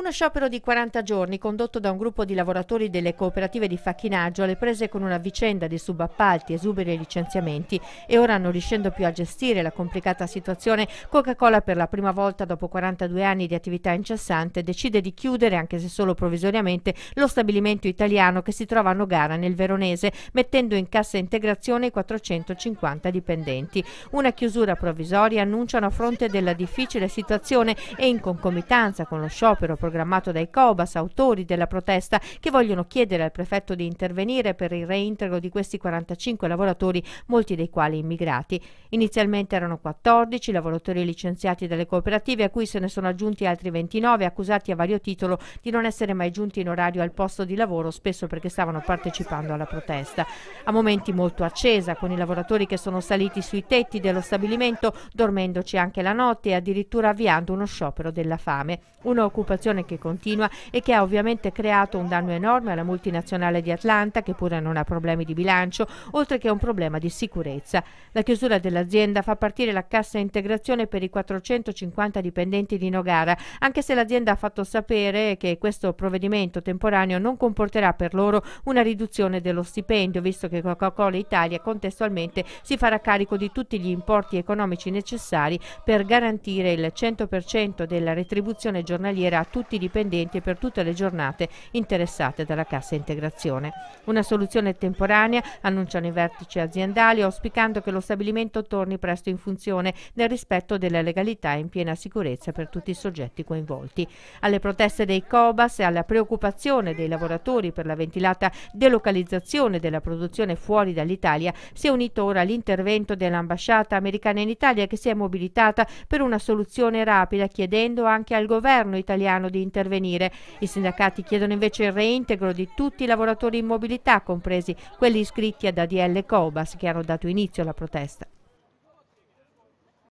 Uno sciopero di 40 giorni condotto da un gruppo di lavoratori delle cooperative di facchinaggio alle prese con una vicenda di subappalti, esuberi e licenziamenti e ora non riuscendo più a gestire la complicata situazione, Coca-Cola per la prima volta dopo 42 anni di attività incessante decide di chiudere, anche se solo provvisoriamente, lo stabilimento italiano che si trova a Nogara nel Veronese, mettendo in cassa integrazione i 450 dipendenti. Una chiusura provvisoria annunciano a fronte della difficile situazione e in concomitanza con lo sciopero programmato dai Cobas, autori della protesta, che vogliono chiedere al prefetto di intervenire per il reintegro di questi 45 lavoratori, molti dei quali immigrati. Inizialmente erano 14 lavoratori licenziati dalle cooperative, a cui se ne sono aggiunti altri 29 accusati a vario titolo di non essere mai giunti in orario al posto di lavoro, spesso perché stavano partecipando alla protesta. A momenti molto accesa, con i lavoratori che sono saliti sui tetti dello stabilimento, dormendoci anche la notte e addirittura avviando uno sciopero della fame. Un'occupazione esplosione che continua e che ha ovviamente creato un danno enorme alla multinazionale di Atlanta che pure non ha problemi di bilancio, oltre che un problema di sicurezza. La chiusura dell'azienda fa partire la cassa integrazione per i 450 dipendenti di Nogara, anche se l'azienda ha fatto sapere che questo provvedimento temporaneo non comporterà per loro una riduzione dello stipendio, visto che Coca-Cola Italia contestualmente si farà carico di tutti gli importi economici necessari per garantire il 100% della retribuzione giornaliera a tutti tutti i dipendenti e per tutte le giornate interessate dalla cassa integrazione. Una soluzione temporanea annunciano i vertici aziendali auspicando che lo stabilimento torni presto in funzione nel rispetto della legalità e in piena sicurezza per tutti i soggetti coinvolti. Alle proteste dei Cobas e alla preoccupazione dei lavoratori per la ventilata delocalizzazione della produzione fuori dall'Italia si è unito ora l'intervento dell'ambasciata americana in Italia che si è mobilitata per una soluzione rapida chiedendo anche al governo italiano di intervenire. I sindacati chiedono invece il reintegro di tutti i lavoratori in mobilità, compresi quelli iscritti ad ADL Cobas che hanno dato inizio alla protesta.